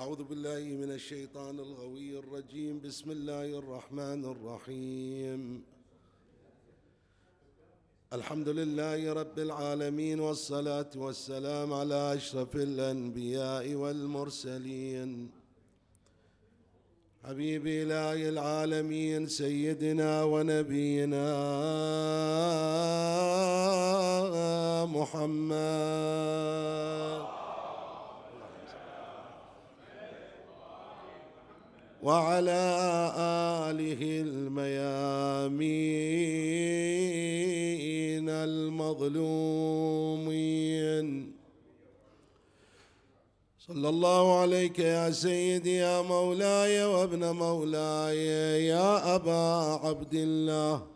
أعوذ بالله من الشيطان الغوي الرجيم بسم الله الرحمن الرحيم الحمد لله رب العالمين والصلاة والسلام على أشرف الأنبياء والمرسلين حبيب إله العالمين سيدنا ونبينا محمد وعلى آله الميامين المظلومين صلى الله عليك يا سيدي يا مولاي وابن مولاي يا أبا عبد الله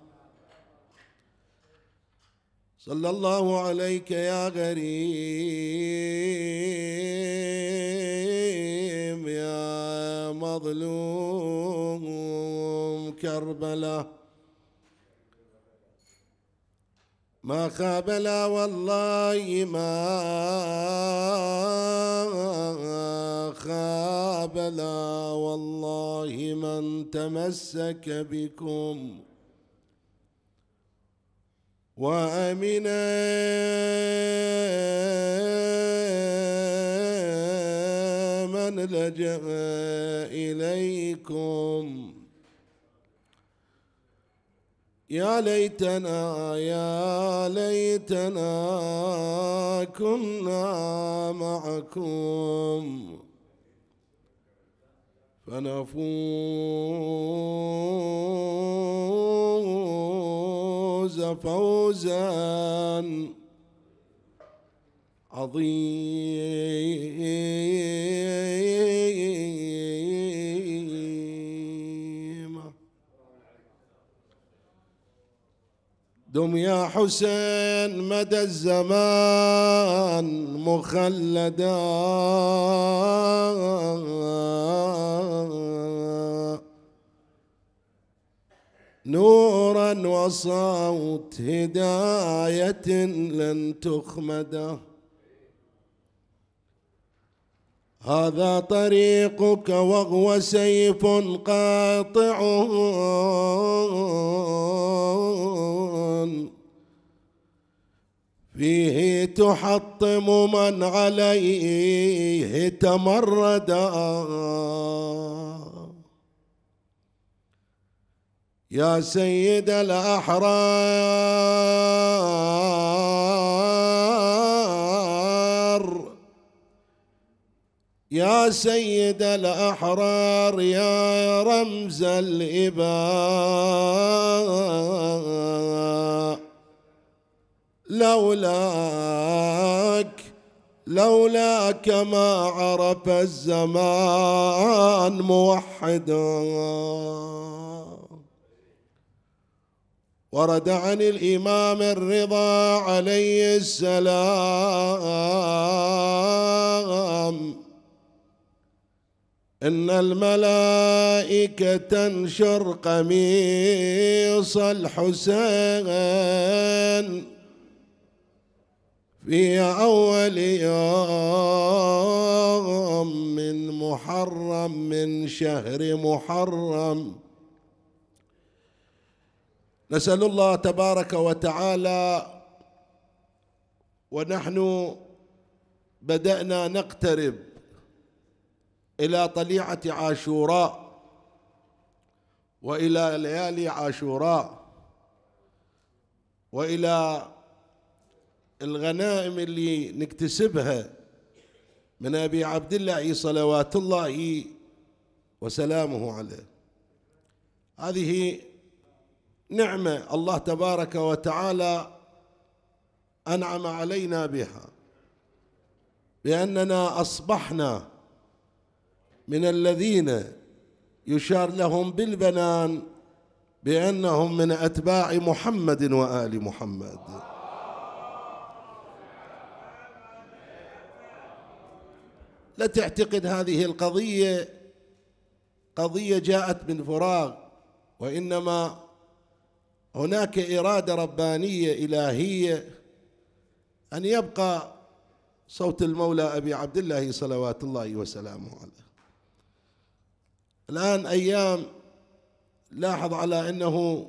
صلى الله عليك يا غريب مظلوم كربلاء ما خاب لا والله ما خاب لا والله من تمسك بكم وامنا من لجأ إليكم يا ليتنا يا ليتنا كنا معكم فنفوز فوزا عظيمة دم يا حسين مدى الزمان مخلدا نورا وصوت هداية لن تخمده هذا طريقك وهو سيف قاطع فيه تحطم من عليه تمردا يا سيد الاحرار يا سيد الأحرار يا رمز الإباء لولاك لولاك ما عرف الزمان موحدا ورد عن الإمام الرضا عليه السلام إن الملائكة تنشر قميص الحسين في أول يوم من محرم من شهر محرم نسأل الله تبارك وتعالى ونحن بدأنا نقترب إلى طليعة عاشوراء وإلى ليالي عاشوراء وإلى الغنائم اللي نكتسبها من أبي عبد الله صلوات الله وسلامه عليه هذه نعمة الله تبارك وتعالى أنعم علينا بها بأننا أصبحنا من الذين يشار لهم بالبنان بأنهم من أتباع محمد وآل محمد لا تعتقد هذه القضية قضية جاءت من فراغ وإنما هناك إرادة ربانية إلهية أن يبقى صوت المولى أبي عبد الله صلوات الله وسلامه عليه الآن أيام لاحظ على أنه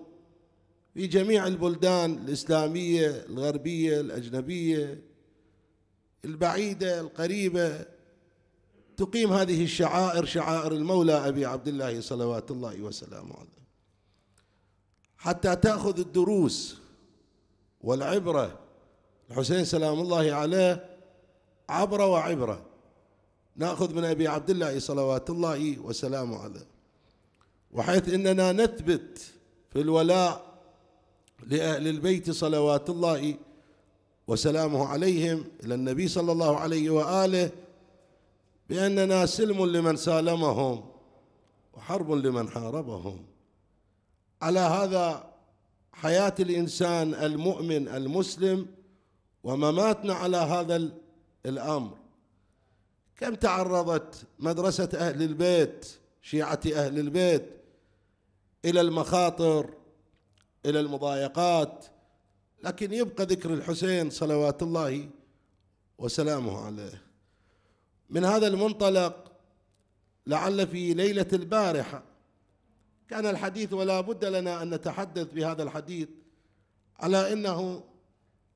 في جميع البلدان الإسلامية الغربية الأجنبية البعيدة القريبة تقيم هذه الشعائر شعائر المولى أبي عبد الله صلوات الله وسلامه عليه حتى تأخذ الدروس والعبرة الحسين سلام الله عليه عبرة وعبرة ناخذ من ابي عبد الله صلوات الله وسلامه عليه وحيث اننا نثبت في الولاء لاهل البيت صلوات الله وسلامه عليهم الى النبي صلى الله عليه واله باننا سلم لمن سالمهم وحرب لمن حاربهم على هذا حياه الانسان المؤمن المسلم ومماتنا على هذا الامر كم تعرضت مدرسة أهل البيت شيعة أهل البيت إلى المخاطر إلى المضايقات لكن يبقى ذكر الحسين صلوات الله وسلامه عليه من هذا المنطلق لعل في ليلة البارحة كان الحديث ولا بد لنا أن نتحدث بهذا الحديث على أنه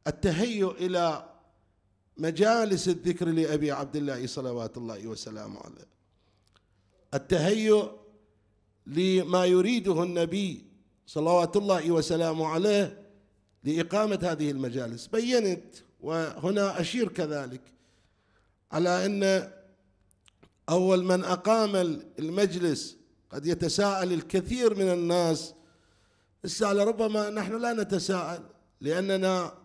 التهيؤ إلى مجالس الذكر لأبي عبد الله صلوات الله وسلامه عليه التهيؤ لما يريده النبي صلوات الله وسلامه عليه لإقامة هذه المجالس بينت وهنا أشير كذلك على أن أول من أقام المجلس قد يتساءل الكثير من الناس السؤال ربما نحن لا نتساءل لأننا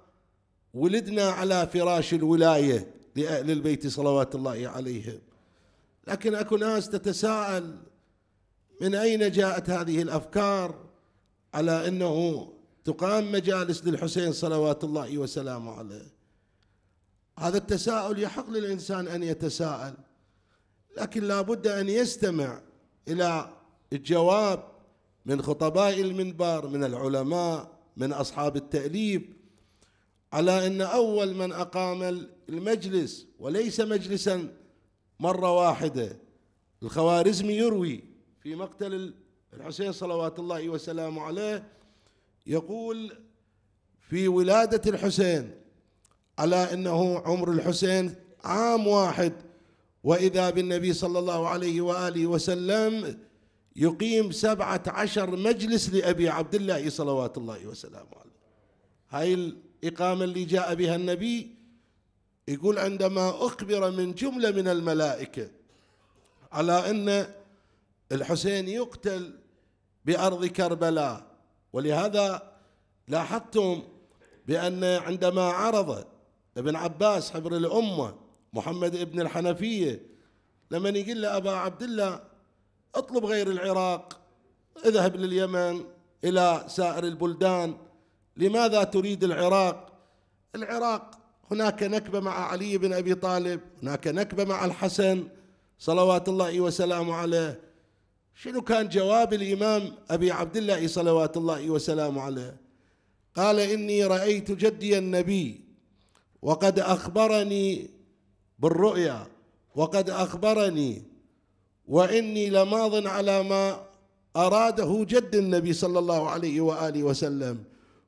ولدنا على فراش الولاية لأهل البيت صلوات الله عليهم لكن أكو ناس تتساءل من أين جاءت هذه الأفكار على أنه تقام مجالس للحسين صلوات الله وسلامه عليه هذا التساؤل يحق للإنسان أن يتساءل لكن لابد أن يستمع إلى الجواب من خطباء المنبر من العلماء من أصحاب التأليف على أن أول من أقام المجلس وليس مجلسا مرة واحدة الخوارزمي يروي في مقتل الحسين صلوات الله وسلامه عليه يقول في ولادة الحسين على أنه عمر الحسين عام واحد وإذا بالنبي صلى الله عليه وآله وسلم يقيم سبعة عشر مجلس لأبي عبد الله صلوات الله وسلامه عليه هاي الإقامة اللي جاء بها النبي يقول عندما أخبر من جملة من الملائكة على أن الحسين يقتل بأرض كربلاء ولهذا لاحظتم بأن عندما عرض ابن عباس حبر الأمة محمد ابن الحنفية لما يقول له أبا عبد الله اطلب غير العراق اذهب لليمن إلى سائر البلدان لماذا تريد العراق العراق هناك نكبة مع علي بن أبي طالب هناك نكبة مع الحسن صلوات الله وسلامه عليه شنو كان جواب الإمام أبي عبد الله صلوات الله وسلامه عليه قال إني رأيت جدي النبي وقد أخبرني بالرؤيا وقد أخبرني وإني لماض على ما أراده جد النبي صلى الله عليه وآله وسلم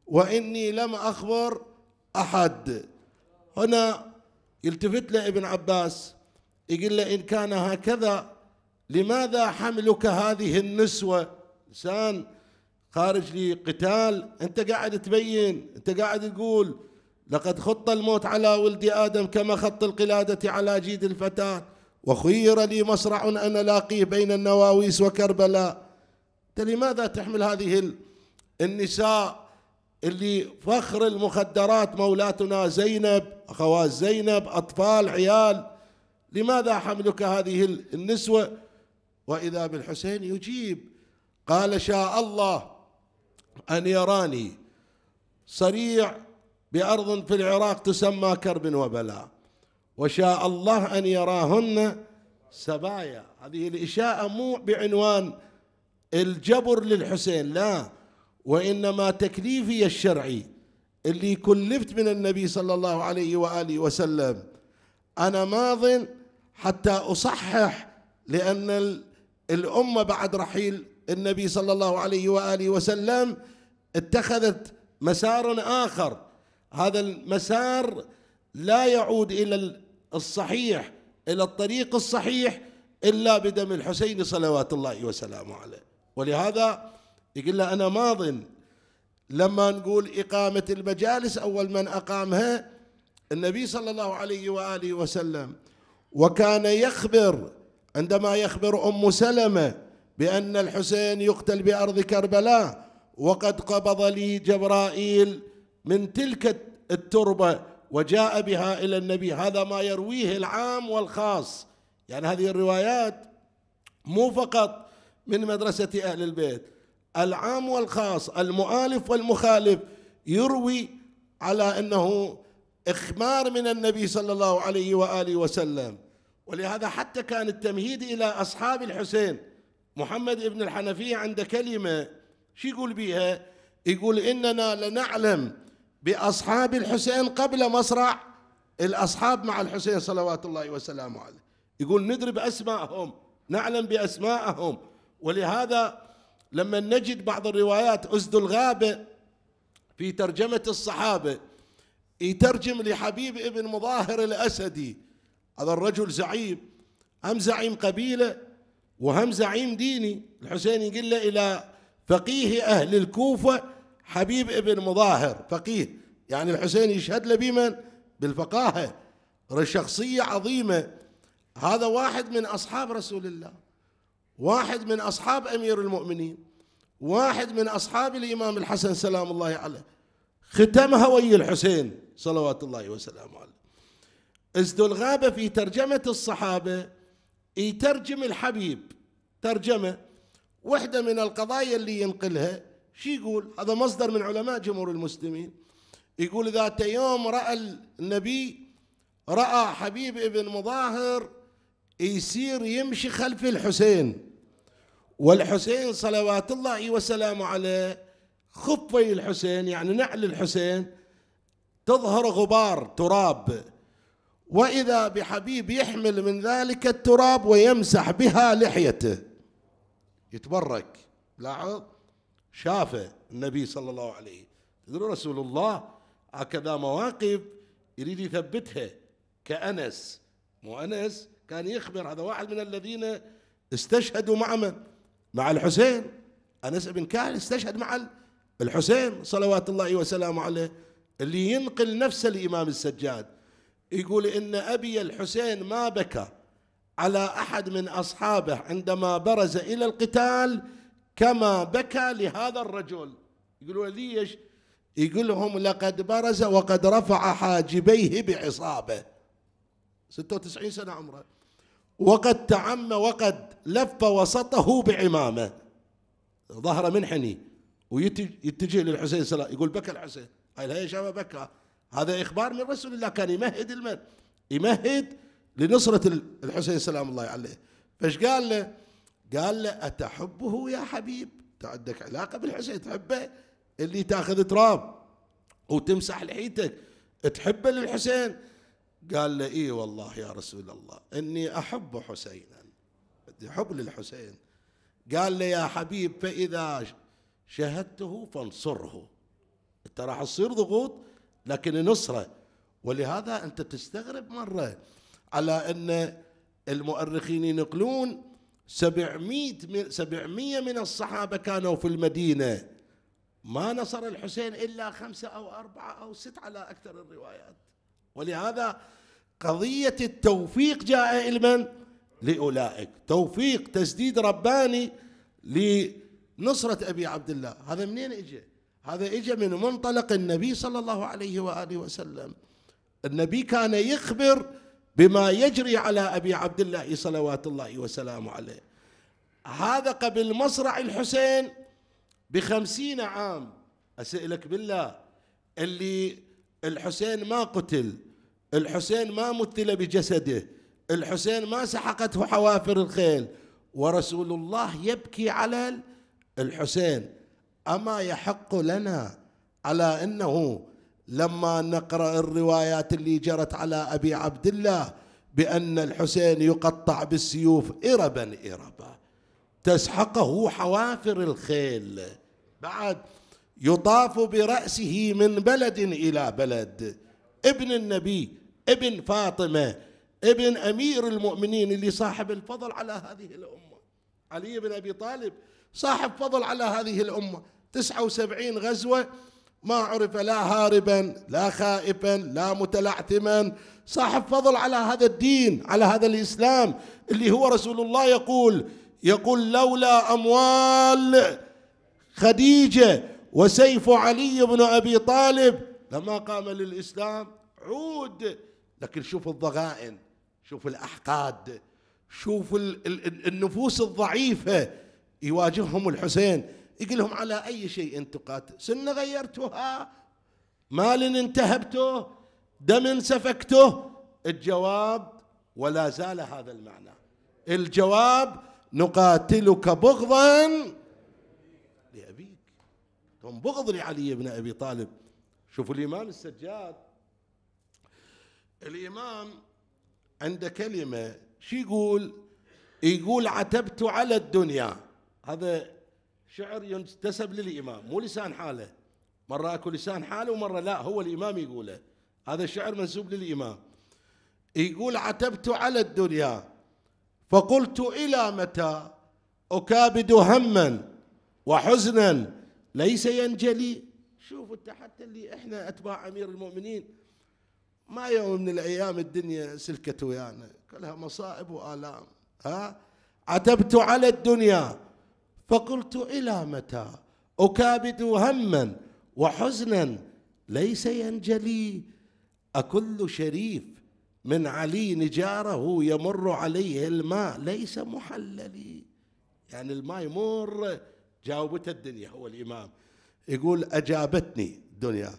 واني لم اخبر احد هنا يلتفت لابن عباس يقول له ان كان هكذا لماذا حملك هذه النسوه انسان خارج لقتال انت قاعد تبين انت قاعد تقول لقد خط الموت على ولد ادم كما خط القلاده على جيد الفتاه وخير لي مصرع أنا لاقيه بين النواويس وكربلاء انت لماذا تحمل هذه النساء اللي فخر المخدرات مولاتنا زينب اخوات زينب اطفال عيال لماذا حملك هذه النسوه واذا بالحسين يجيب قال شاء الله ان يراني صريع بارض في العراق تسمى كرب وبلاء وشاء الله ان يراهن سبايا هذه الاشاءه مو بعنوان الجبر للحسين لا وإنما تكليفي الشرعي اللي كلفت من النبي صلى الله عليه وآله وسلم أنا ماض حتى أصحح لأن الأمة بعد رحيل النبي صلى الله عليه وآله وسلم اتخذت مسار آخر هذا المسار لا يعود إلى الصحيح إلى الطريق الصحيح إلا بدم الحسين صلوات الله وسلامه عليه ولهذا يقول له أنا ماض لما نقول إقامة المجالس أول من أقامها النبي صلى الله عليه وآله وسلم وكان يخبر عندما يخبر أم سلمة بأن الحسين يقتل بأرض كربلاء وقد قبض لي جبرائيل من تلك التربة وجاء بها إلى النبي هذا ما يرويه العام والخاص يعني هذه الروايات مو فقط من مدرسة أهل البيت العام والخاص المؤالف والمخالف يروي على انه اخمار من النبي صلى الله عليه واله وسلم ولهذا حتى كان التمهيد الى اصحاب الحسين محمد ابن الحنفيه عنده كلمه شو يقول بها؟ يقول اننا لنعلم باصحاب الحسين قبل مصرع الاصحاب مع الحسين صلوات الله وسلامه عليه يقول ندري باسمائهم نعلم باسمائهم ولهذا لما نجد بعض الروايات أسد الغابة في ترجمة الصحابة يترجم لحبيب ابن مظاهر الأسدي هذا الرجل زعيم هم زعيم قبيلة وهم زعيم ديني الحسين يقول له إلى فقيه أهل الكوفة حبيب ابن مظاهر فقيه يعني الحسين يشهد له بمن بالفقاهة شخصية عظيمة هذا واحد من أصحاب رسول الله واحد من أصحاب أمير المؤمنين واحد من أصحاب الإمام الحسن سلام الله عليه ختمها ويا الحسين صلوات الله وسلامه عليه ازد الغابة في ترجمة الصحابة يترجم الحبيب ترجمة واحدة من القضايا اللي ينقلها شو يقول هذا مصدر من علماء جمهور المسلمين يقول ذات يوم رأى النبي رأى حبيب ابن مظاهر يسير يمشي خلف الحسين والحسين صلوات الله وسلامه عليه خفي الحسين يعني نعل الحسين تظهر غبار تراب واذا بحبيب يحمل من ذلك التراب ويمسح بها لحيته يتبرك لاحظ شافه النبي صلى الله عليه رسول الله هكذا مواقف يريد يثبتها كأنس مو أنس كان يخبر هذا واحد من الذين استشهدوا مع من مع الحسين أنس بن كعب استشهد مع الحسين صلوات الله وسلامه عليه اللي ينقل نفسه لإمام السجاد يقول إن أبي الحسين ما بكى على أحد من أصحابه عندما برز إلى القتال كما بكى لهذا الرجل يقولون ليش يقول لهم لقد برز وقد رفع حاجبيه بعصابه 96 سنة عمره وقد تعم وقد لف وسطه بعمامه ظهره منحني ويتجه للحسين سلام يقول بكى الحسين قال هي شباب بكى هذا اخبار من رسول الله كان يمهد المن يمهد لنصرة الحسين سلام الله عليه فايش قال له قال له أتحبه يا حبيب انت عندك علاقة بالحسين تحبه اللي تاخذ تراب وتمسح لحيتك تحبه للحسين قال له إيه والله يا رسول الله إني أحب حسينا حب للحسين قال له يا حبيب فإذا شهدته فانصره أنت راح تصير ضغوط لكن نصره ولهذا أنت تستغرب مرة على أن المؤرخين ينقلون سبعمية, سبعمية من الصحابة كانوا في المدينة ما نصر الحسين إلا خمسة أو أربعة أو ست على أكثر الروايات ولهذا قضية التوفيق جاء لمن؟ لأولئك توفيق تسديد رباني لنصرة أبي عبد الله هذا منين إجا؟ هذا إجا من منطلق النبي صلى الله عليه وآله وسلم النبي كان يخبر بما يجري على أبي عبد الله صلوات الله وسلامه عليه هذا قبل مصرع الحسين بخمسين عام أسألك بالله اللي الحسين ما قتل الحسين ما مثل بجسده الحسين ما سحقته حوافر الخيل ورسول الله يبكي على الحسين أما يحق لنا على أنه لما نقرأ الروايات اللي جرت على أبي عبد الله بأن الحسين يقطع بالسيوف إربا إربا تسحقه حوافر الخيل بعد يطاف برأسه من بلد إلى بلد ابن النبي ابن فاطمه ابن امير المؤمنين اللي صاحب الفضل على هذه الامه علي بن ابي طالب صاحب فضل على هذه الامه 79 غزوه ما عرف لا هاربا لا خائفا لا متلعثما صاحب فضل على هذا الدين على هذا الاسلام اللي هو رسول الله يقول يقول لولا اموال خديجه وسيف علي بن ابي طالب لما قام للاسلام عود لكن شوف الضغائن شوف الأحقاد شوف النفوس الضعيفة يواجههم الحسين يقول لهم على أي شيء أنت قاتل سنة غيرتها مال انتهبته دم سفكته الجواب ولا زال هذا المعنى الجواب نقاتلك بغضا لأبيك هم بغض لعلي بن أبي طالب شوفوا الإمام السجاد الإمام عنده كلمة شو يقول يقول عتبت على الدنيا هذا شعر ينتسب للإمام مو لسان حاله مرة أكو لسان حاله ومرة لا هو الإمام يقوله هذا الشعر منسوب للإمام يقول عتبت على الدنيا فقلت إلى متى أكابد هما وحزنا ليس ينجلي شوفوا حتى اللي احنا أتباع أمير المؤمنين ما يوم من الايام الدنيا سلكت ويانا كلها مصائب والام ها عتبت على الدنيا فقلت الى متى اكابد هما وحزنا ليس ينجلي اكل شريف من علي نجاره يمر عليه الماء ليس محللي يعني الماء يمر جاوبته الدنيا هو الامام يقول اجابتني الدنيا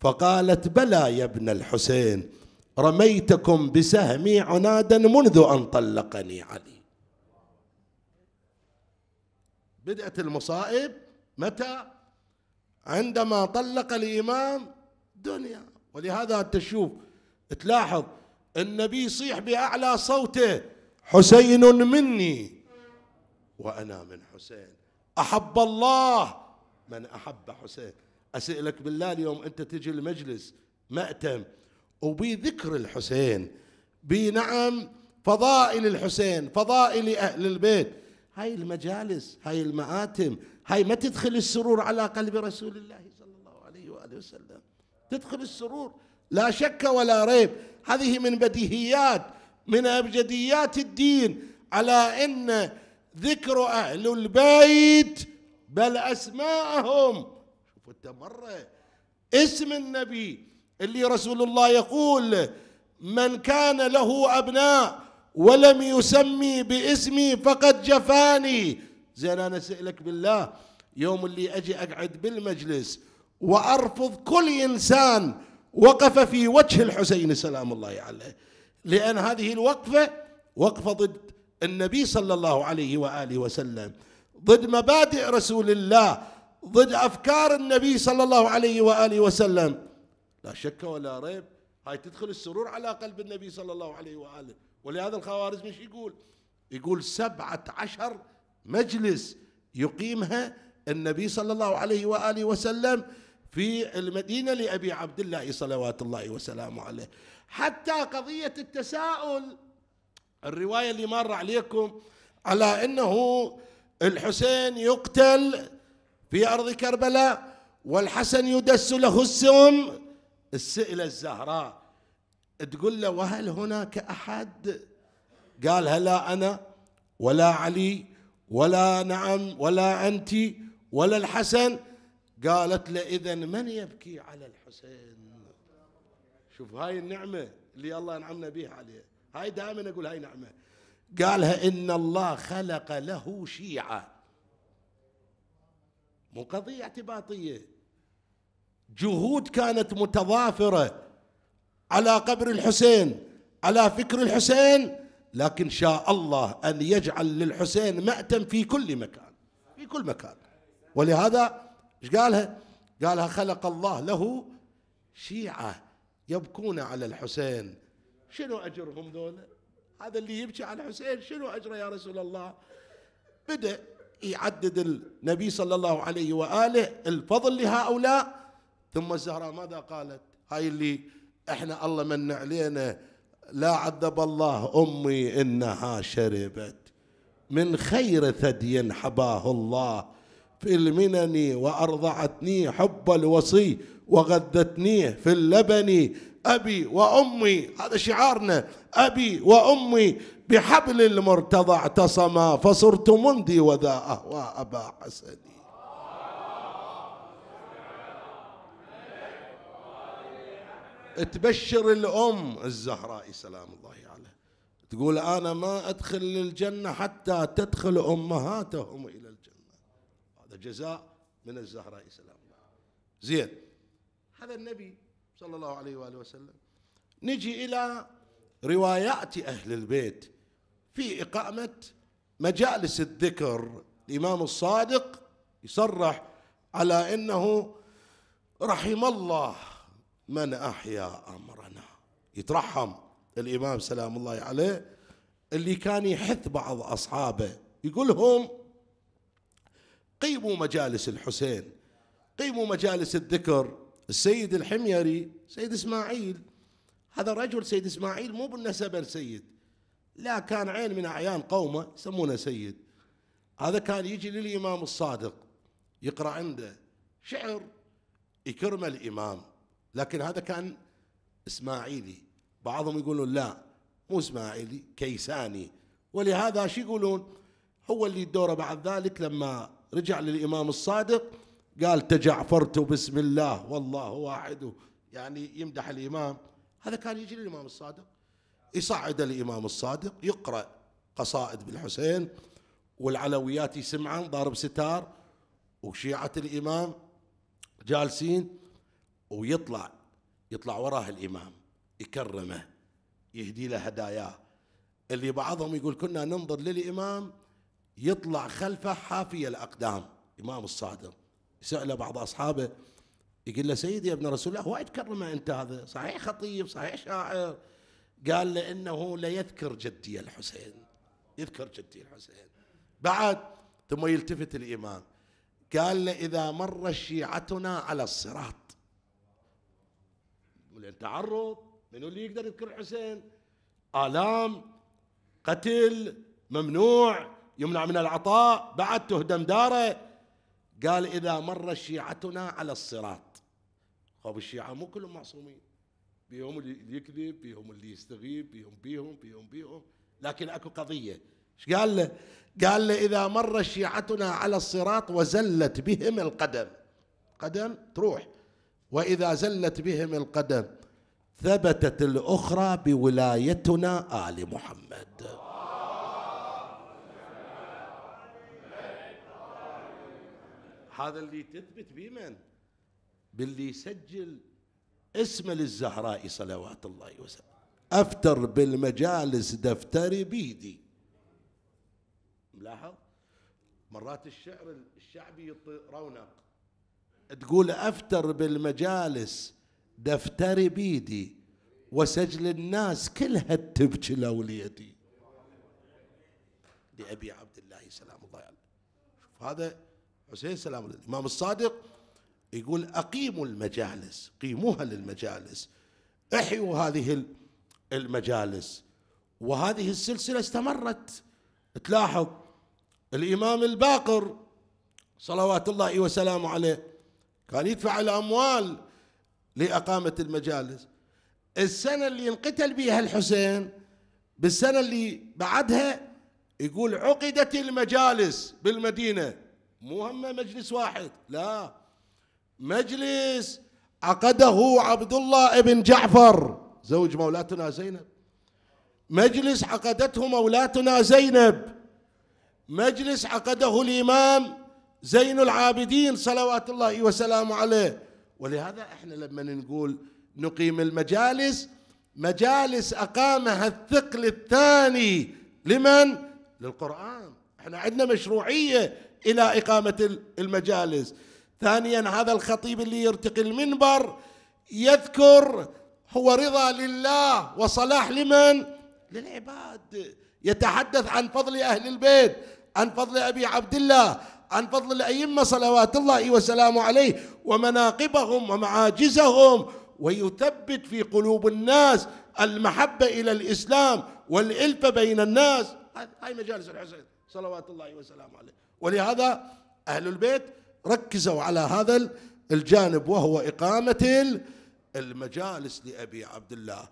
فقالت بلى يا ابن الحسين رميتكم بسهمي عنادا منذ ان طلقني علي بدات المصائب متى عندما طلق الامام دنيا ولهذا تشوف تلاحظ النبي يصيح باعلى صوته حسين مني وانا من حسين احب الله من احب حسين أسألك بالله اليوم أنت تجي المجلس مأتم وبذكر الحسين بنعم فضائل الحسين فضائل أهل البيت هاي المجالس هاي المآتم هاي ما تدخل السرور على قلب رسول الله صلى الله عليه وآله وسلم تدخل السرور لا شك ولا ريب هذه من بديهيات من أبجديات الدين على أن ذكر أهل البيت بل أسماءهم فانت مره اسم النبي اللي رسول الله يقول من كان له ابناء ولم يسمي باسمي فقد جفاني زين انا اسالك بالله يوم اللي اجي اقعد بالمجلس وارفض كل انسان وقف في وجه الحسين سلام الله عليه لان هذه الوقفه وقفه ضد النبي صلى الله عليه واله وسلم ضد مبادئ رسول الله ضد أفكار النبي صلى الله عليه وآله وسلم لا شك ولا ريب هاي تدخل السرور على قلب النبي صلى الله عليه وآله ولهذا الخوارزمي ايش يقول يقول سبعة عشر مجلس يقيمها النبي صلى الله عليه وآله وسلم في المدينة لأبي عبد الله صلوات الله وسلامه عليه حتى قضية التساؤل الرواية اللي مر عليكم على أنه الحسين يقتل في أرض كربلاء والحسن يدس له السم السئلة الزهراء تقول له وهل هناك أحد قال هلا أنا ولا علي ولا نعم ولا أنت ولا الحسن قالت له إذا من يبكي على الحسين شوف هاي النعمة اللي الله أنعمنا بها عليه هاي دائما أقول هاي نعمة قالها إن الله خلق له شيعة مو قضية اعتباطية جهود كانت متضافرة على قبر الحسين على فكر الحسين لكن شاء الله أن يجعل للحسين مأتم في كل مكان في كل مكان ولهذا ايش قالها قالها خلق الله له شيعة يبكون على الحسين شنو أجرهم ذولا هذا اللي يبكي على الحسين شنو أجره يا رسول الله بدأ يعدد النبي صلى الله عليه وآله الفضل لهؤلاء ثم الزهراء ماذا قالت هاي اللي احنا الله من علينا لا عذب الله أمي إنها شربت من خير ثدي حباه الله في المنن وأرضعتني حب الوصي وغذتني في اللبن أبي وأمي هذا شعارنا أبي وأمي بحبل المرتضى اعتصما فصرت مندي وذا أهوى أبا حسن تبشر الأم الزهراء سلام الله عليها تقول أنا ما أدخل للجنة حتى تدخل أمهاتهم إلى الجنة هذا جزاء من الزهراء سلام الله زين هذا النبي صلى الله عليه واله وسلم نجي الى روايات اهل البيت في اقامه مجالس الذكر الامام الصادق يصرح على انه رحم الله من احيا امرنا يترحم الامام سلام الله عليه اللي كان يحث بعض اصحابه يقول لهم قيموا مجالس الحسين قيموا مجالس الذكر السيد الحميري سيد إسماعيل هذا الرجل سيد إسماعيل مو بالنسبة السيد لا كان عين من أعيان قومه يسمونه سيد هذا كان يجي للإمام الصادق يقرأ عنده شعر يكرمه الإمام لكن هذا كان إسماعيلي بعضهم يقولون لا مو إسماعيلي كيساني ولهذا شو يقولون هو اللي دوره بعد ذلك لما رجع للإمام الصادق قال تجعفرت بسم الله والله واحد يعني يمدح الإمام هذا كان يجي للإمام الصادق يصعد الإمام الصادق يقرأ قصائد بالحسين والعلويات يسمعا ضارب ستار وشيعة الإمام جالسين ويطلع يطلع وراه الإمام يكرمه يهدي له هدايا اللي بعضهم يقول كنا ننظر للإمام يطلع خلفه حافي الأقدام إمام الصادق سأله بعض أصحابه يقول له سيدي يا ابن رسول الله وايد كرمه أنت هذا صحيح خطيب صحيح شاعر قال له إنه ليذكر جدي الحسين يذكر جدي الحسين بعد ثم يلتفت الإمام قال له إذا مر شيعتنا على الصراط من تعرض منو اللي يقدر يذكر الحسين آلام قتل ممنوع يمنع من العطاء بعد تهدم داره قال إذا مر شيعتنا على الصراط خب الشيعة مو كلهم معصومين بيهم اللي يكذب بيهم اللي يستغيب بيهم بيهم بيهم بيهم لكن أكو قضية ايش قال له قال له إذا مر شيعتنا على الصراط وزلت بهم القدم قدم تروح وإذا زلت بهم القدم ثبتت الأخرى بولايتنا آل محمد هذا اللي تثبت بمن باللي يسجل اسمه للزهراء صلوات الله وسلامه افتر بالمجالس دفتري بيدي ملاحظ مرات الشعر الشعبي رونق تقول افتر بالمجالس دفتري بيدي وسجل الناس كلها تبكي لوليتي لابي عبد الله سلام الله عليه هذا حسين سلام الإمام الصادق يقول أقيموا المجالس قيموها للمجالس احيوا هذه المجالس وهذه السلسلة استمرت تلاحظ الإمام الباقر صلوات الله وسلامه عليه كان يدفع الأموال لإقامة المجالس السنة اللي انقتل بها الحسين بالسنة اللي بعدها يقول عقدت المجالس بالمدينة مو هم مجلس واحد لا مجلس عقده عبد الله بن جعفر زوج مولاتنا زينب مجلس عقدته مولاتنا زينب مجلس عقده الإمام زين العابدين صلوات الله وسلامه عليه ولهذا احنا لما نقول نقيم المجالس مجالس أقامها الثقل الثاني لمن؟ للقرآن احنا عندنا مشروعية الى اقامه المجالس ثانيا هذا الخطيب اللي يرتقي المنبر يذكر هو رضا لله وصلاح لمن للعباد يتحدث عن فضل اهل البيت عن فضل ابي عبد الله عن فضل الائمه صلوات الله وسلامه عليه ومناقبهم ومعاجزهم ويثبت في قلوب الناس المحبه الى الاسلام والالفه بين الناس هاي مجالس الحسين صلوات الله وسلامه عليه ولهذا أهل البيت ركزوا على هذا الجانب وهو إقامة المجالس لأبي عبد الله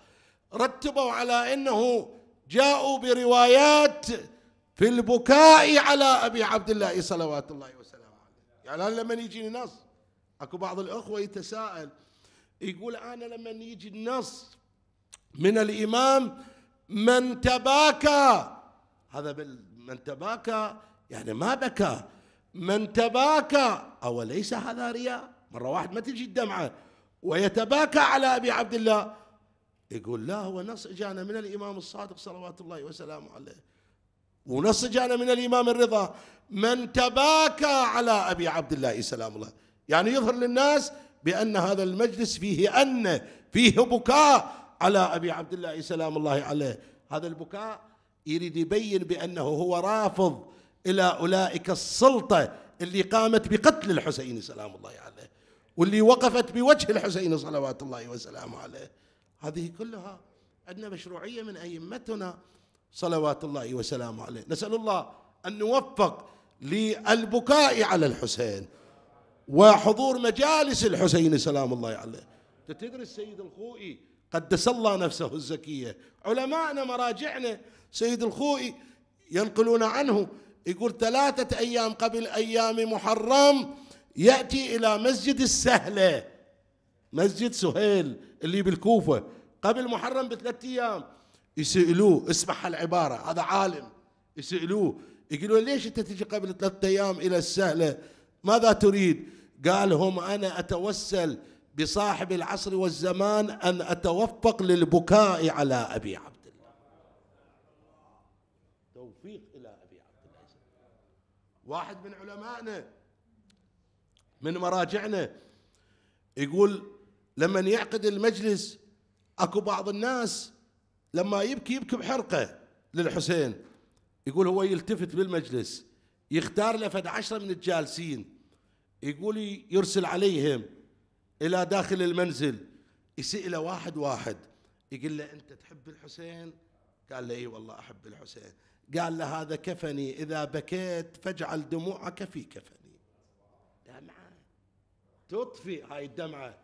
رتبوا على أنه جاءوا بروايات في البكاء على أبي عبد الله صلوات الله وسلامه عليه يعني أنا لما يجيني نص أكو بعض الأخوة يتساءل يقول أنا لما يجي النص من الإمام من تباكى هذا من تباكى يعني ما بكى من تباكى أوليس هذا رياء مرة واحد ما تجي الدمعة ويتباكى على أبي عبد الله يقول لا هو نص جانا من الإمام الصادق صلوات الله وسلامه عليه ونص جانا من الإمام الرضا من تباكى على أبي عبد الله سلام الله يعني يظهر للناس بأن هذا المجلس فيه أن فيه بكاء على أبي عبد الله سلام الله عليه هذا البكاء يريد يبين بأنه هو رافض إلى أولئك السلطة اللي قامت بقتل الحسين سلام الله عليه واللي وقفت بوجه الحسين صلوات الله وسلامه عليه هذه كلها عندنا مشروعية من أئمتنا صلوات الله وسلامه عليه نسأل الله أن نوفق للبكاء على الحسين وحضور مجالس الحسين سلام الله عليه تدري السيد الخوئي قدس الله نفسه الزكية علماءنا مراجعنا سيد الخوئي ينقلون عنه يقول ثلاثة أيام قبل أيام محرم يأتي إلى مسجد السهلة مسجد سهيل اللي بالكوفة قبل محرم بثلاثة أيام يسألوه اسمع هالعبارة هذا عالم يسألوه يقولوا ليش أنت تجي قبل ثلاثة أيام إلى السهلة ماذا تريد قال هم أنا أتوسل بصاحب العصر والزمان أن أتوفق للبكاء على أبي عبد واحد من علمائنا من مراجعنا يقول لما يعقد المجلس اكو بعض الناس لما يبكي يبكي بحرقه للحسين يقول هو يلتفت بالمجلس يختار له فد عشرة من الجالسين يقول يرسل عليهم إلى داخل المنزل يسأله واحد واحد يقول له أنت تحب الحسين قال له إي والله أحب الحسين قال له هذا كفني إذا بكيت فاجعل دموعك في كفني دمعة تطفي هاي الدمعة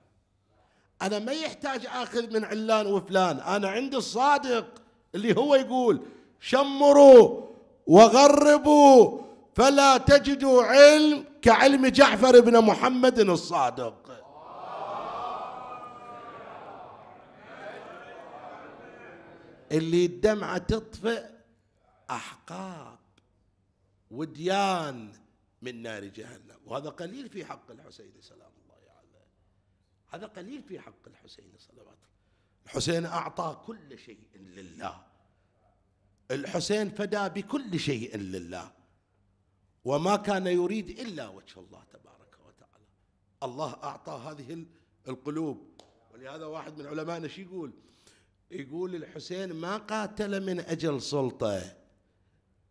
أنا ما يحتاج آخذ من علان وفلان أنا عندي الصادق اللي هو يقول شمروا وغربوا فلا تجدوا علم كعلم جعفر بن محمد الصادق اللي الدمعة تطفئ أحقاب وديان من نار جهنم وهذا قليل في حق الحسين سلام الله عليه هذا قليل في حق الحسين صلوات الله الحسين أعطى كل شيء لله الحسين فدى بكل شيء لله وما كان يريد إلا وجه الله تبارك وتعالى الله أعطى هذه القلوب ولهذا واحد من علمائنا شو يقول يقول الحسين ما قاتل من أجل سلطة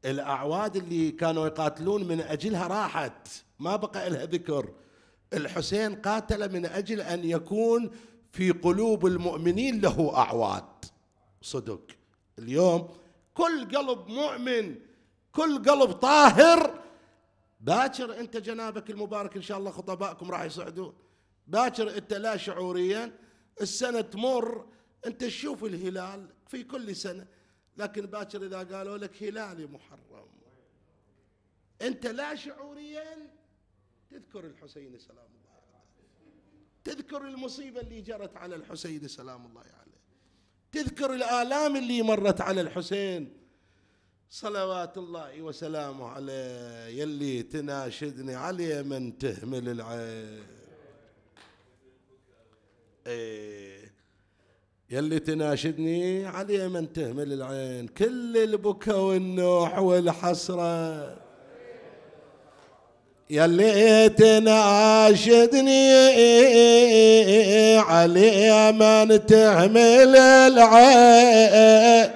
الأعواد اللي كانوا يقاتلون من أجلها راحت ما بقى لها ذكر الحسين قاتل من أجل أن يكون في قلوب المؤمنين له أعواد صدق اليوم كل قلب مؤمن كل قلب طاهر باكر انت جنابك المبارك ان شاء الله خطبائكم راح يصعدون باكر انت لا شعوريا السنه تمر انت تشوف الهلال في كل سنه لكن باكر إذا قالوا لك هلالي محرم أنت لا شعوريا تذكر الحسين سلام الله عليه تذكر المصيبة اللي جرت على الحسين سلام الله عليه تذكر الآلام اللي مرت على الحسين صلوات الله وسلامه عليه يلي تناشدني علي من تهمل العين ايه يلي تناشدني عليه من تهمل العين كل البكا والنوح والحسرة يلي تناشدني عليه من تهمل العين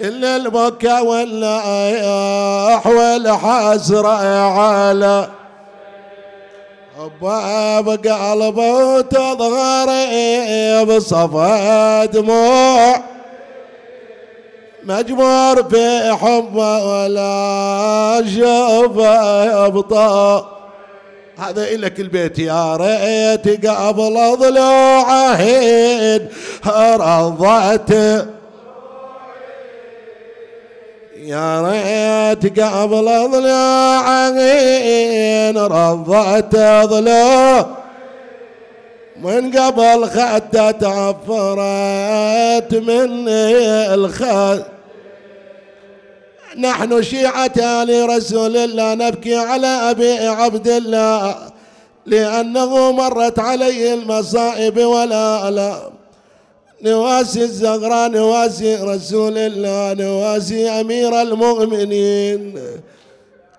كل البكا والنوح والحسرة على باب قلبه تظهر بصفا دموع مجبور في حبه ولا شوفه ابطا هذا إلك البيت يا ريت قبل ضلوعه رضعته يا ريت قبل عين رضعت ضلوع من قبل خدت تعفرت مني الخد نحن شيعة آل رسول الله نبكي على أبي عبد الله لأنه مرت عليه المصائب والآلام نواسي الزغرى نواسي رسول الله نواسي أمير المؤمنين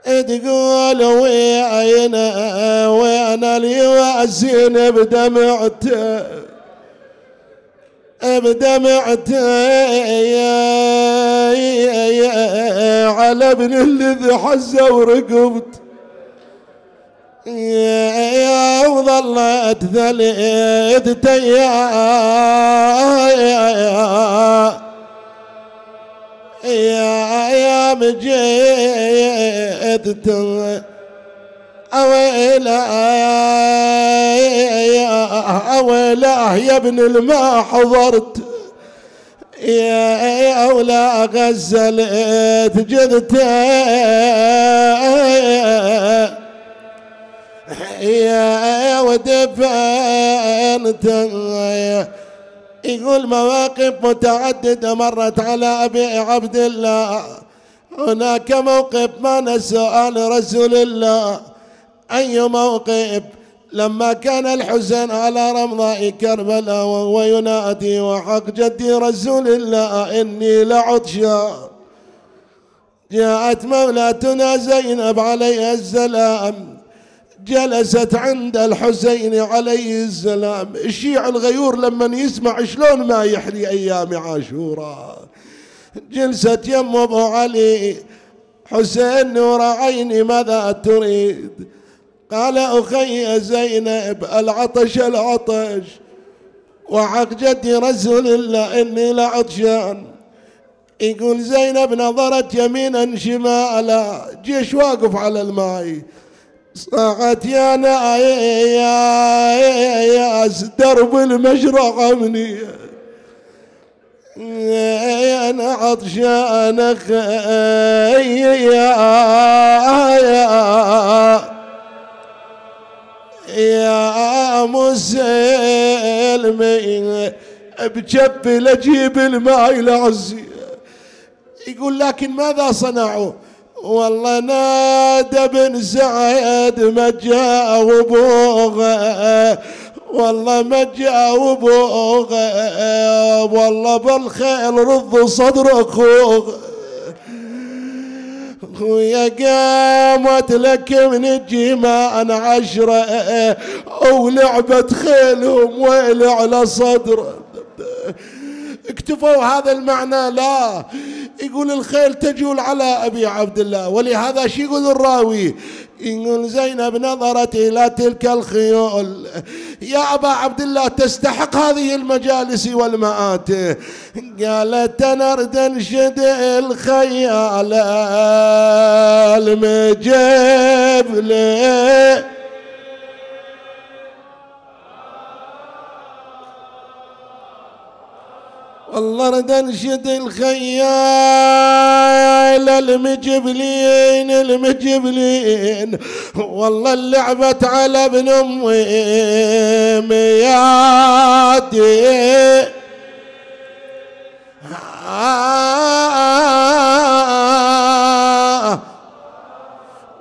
تقول ويعينا ويانا لي واسين بدمعته بدمعته على ابن الذي حزه ورقبته وظلت ذليت تيا يا يا مجيت أويلا أويلا يا ابن الما حضرت يا أولا غزلت جدتي يا ودفنت يقول مواقف متعددة مرت على أبي عبد الله هناك موقف ما نسى عن رسول الله أي موقف لما كان الحسين على رمضاء كربلاء وهو ينادي وحق جدي رسول الله إني لعطشان جاءت مولاتنا زينب عليها السلام جلست عند الحسين عليه السلام الشيع الغيور لما يسمع شلون ما يحلي أيام عاشوراء جلست يم أبو علي حسين نور عيني ماذا تريد قال أخي زينب العطش العطش وحق جدي رسول الله إني لعطشان يقول زينب نظرت يمينا شمالا جيش واقف على الماي صاغت يا ناس درب المشرقة مني انا عطشان اخي يا يا مسلم بجب اجيب الماء العزي يقول لكن ماذا صنعوا والله نادى بن سعد ما جاوبوه والله ما جاوبوه والله بالخيل رض صدر اخوه ويا قامت لك من الجمان عشرة لعبة خيلهم ويل على صدره اكتفوا هذا المعنى لا يقول الخيل تجول على أبي عبد الله ولهذا شي يقول الراوي يقول زينب نظرت إلى تلك الخيول يا أبا عبد الله تستحق هذه المجالس والمآت قالت نرد انشد الخيال المجبل الله رد انشد الخيال المجبلين المجبلين والله لعبت على ابن امي ميادي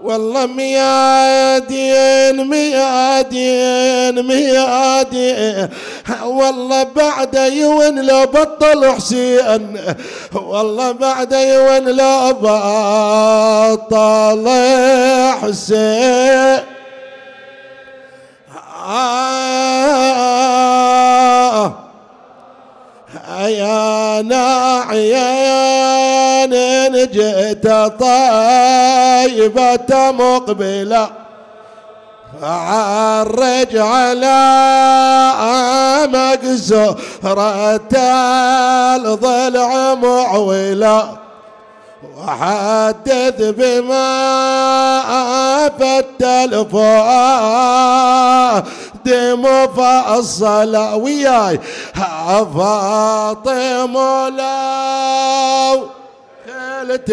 والله ميادين ميادين ميادين والله بعد يون لا بطل حسين والله بعد يون لا بطل حسين آه يا ناعيان جئت طيبة مقبله عرج على مقزورة الضلع معوله وحدث بما في الفؤاد مفصل وياي فاطمة لو قلت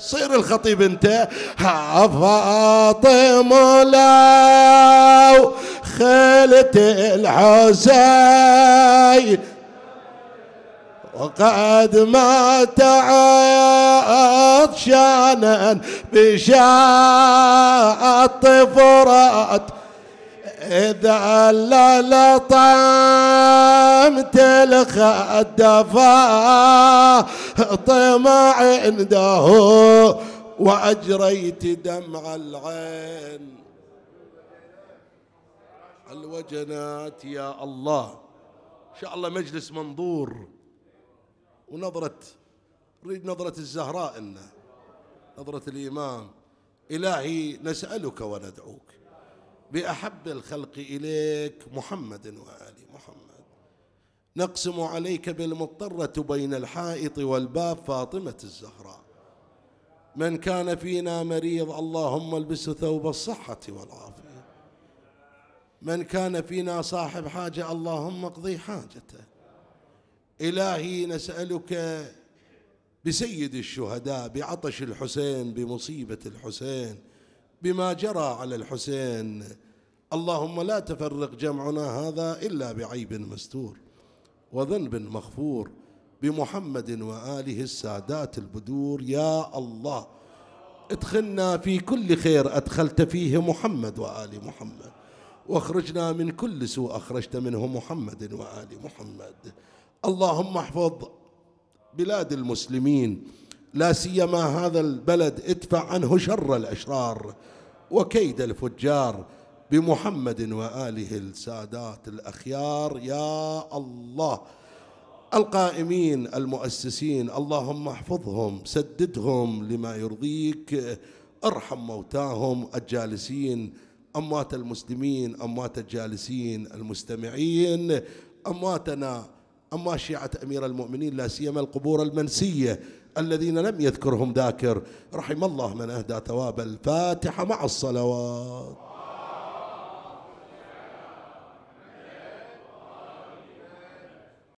صير الخطيب انت فاطمة لو خلت الحسين وقد ما تعطشانا بشاط فرات إذا لا طعمت الخد طمع عنده وأجريت دمع العين الوجنات يا الله إن شاء الله مجلس منظور ونظرة نريد نظرة الزهراء لنا نظرة الإمام إلهي نسألك وندعوك بأحب الخلق إليك محمد وآل محمد نقسم عليك بالمضطرة بين الحائط والباب فاطمة الزهراء من كان فينا مريض اللهم البسه ثوب الصحة والعافية من كان فينا صاحب حاجة اللهم اقضي حاجته إلهي نسألك بسيد الشهداء بعطش الحسين بمصيبة الحسين بما جرى على الحسين اللهم لا تفرق جمعنا هذا إلا بعيب مستور وذنب مغفور بمحمد وآله السادات البدور يا الله ادخلنا في كل خير أدخلت فيه محمد وآل محمد واخرجنا من كل سوء أخرجت منه محمد وآل محمد اللهم احفظ بلاد المسلمين لا سيما هذا البلد ادفع عنه شر الأشرار وكيد الفجار بمحمد وآله السادات الأخيار يا الله القائمين المؤسسين اللهم احفظهم سددهم لما يرضيك ارحم موتاهم الجالسين اموات المسلمين اموات الجالسين المستمعين امواتنا اموات شيعه امير المؤمنين لا سيما القبور المنسيه الذين لم يذكرهم ذاكر رحم الله من أهدى ثواب الفاتحة مع الصلوات